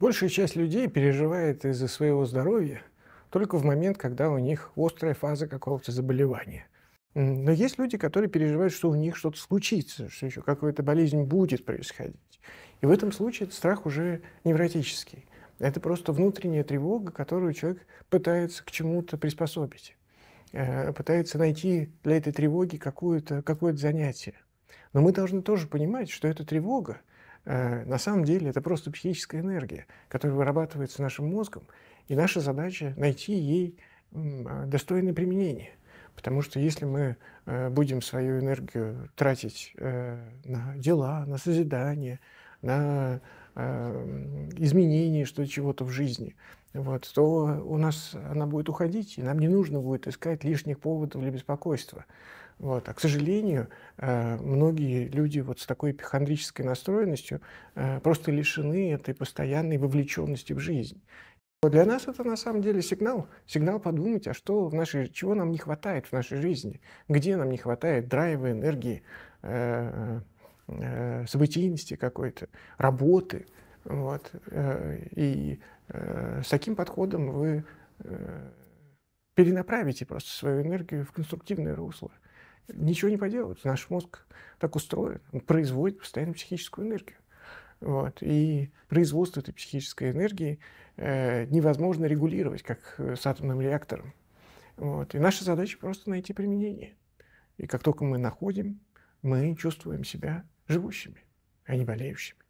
Большая часть людей переживает из-за своего здоровья только в момент, когда у них острая фаза какого-то заболевания. Но есть люди, которые переживают, что у них что-то случится, что еще какая-то болезнь будет происходить. И в этом случае этот страх уже невротический. Это просто внутренняя тревога, которую человек пытается к чему-то приспособить, э, пытается найти для этой тревоги какое-то какое занятие. Но мы должны тоже понимать, что эта тревога Э, на самом деле это просто психическая энергия, которая вырабатывается нашим мозгом, и наша задача найти ей а, достойное применение. Потому что если мы э, будем свою энергию тратить э, на дела, на созидание, на изменение что чего-то в жизни, вот, то у нас она будет уходить, и нам не нужно будет искать лишних поводов для беспокойства. Вот. А, к сожалению, э, многие люди вот с такой пихандрической настроенностью э, просто лишены этой постоянной вовлеченности в жизнь. Для нас это на самом деле сигнал, сигнал подумать, а что в нашей, чего нам не хватает в нашей жизни, где нам не хватает драйва, энергии, э, событийности какой-то, работы, вот. Э, и э, с таким подходом вы э, перенаправите просто свою энергию в конструктивное русло. Ничего не поделать. Наш мозг так устроен. Он производит постоянно психическую энергию. Вот. И производство этой психической энергии невозможно регулировать, как с атомным реактором. Вот. И наша задача просто найти применение. И как только мы находим, мы чувствуем себя живущими, а не болеющими.